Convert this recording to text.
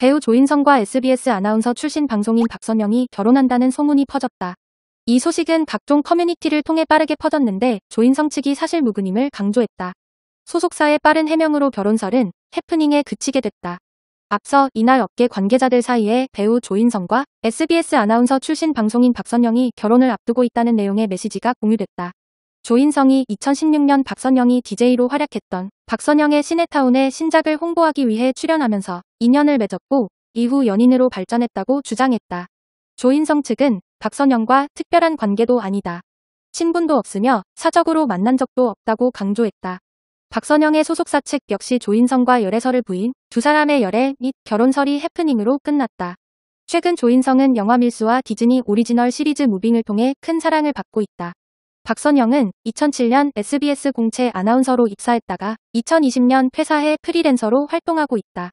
배우 조인성과 SBS 아나운서 출신 방송인 박선영이 결혼한다는 소문이 퍼졌다. 이 소식은 각종 커뮤니티를 통해 빠르게 퍼졌는데 조인성 측이 사실 무근임을 강조했다. 소속사의 빠른 해명으로 결혼설은 해프닝에 그치게 됐다. 앞서 이날 업계 관계자들 사이에 배우 조인성과 SBS 아나운서 출신 방송인 박선영이 결혼을 앞두고 있다는 내용의 메시지가 공유됐다. 조인성이 2016년 박선영이 DJ로 활약했던 박선영의 시네타운의 신작을 홍보하기 위해 출연하면서 인연을 맺었고 이후 연인으로 발전했다고 주장했다. 조인성 측은 박선영과 특별한 관계도 아니다. 친분도 없으며 사적으로 만난 적도 없다고 강조했다. 박선영의 소속사 측 역시 조인성과 열애설을 부인 두 사람의 열애 및 결혼설이 해프닝으로 끝났다. 최근 조인성은 영화 밀수와 디즈니 오리지널 시리즈 무빙을 통해 큰 사랑을 받고 있다. 박선영은 2007년 SBS 공채 아나운서로 입사했다가 2020년 회사의 프리랜서로 활동하고 있다.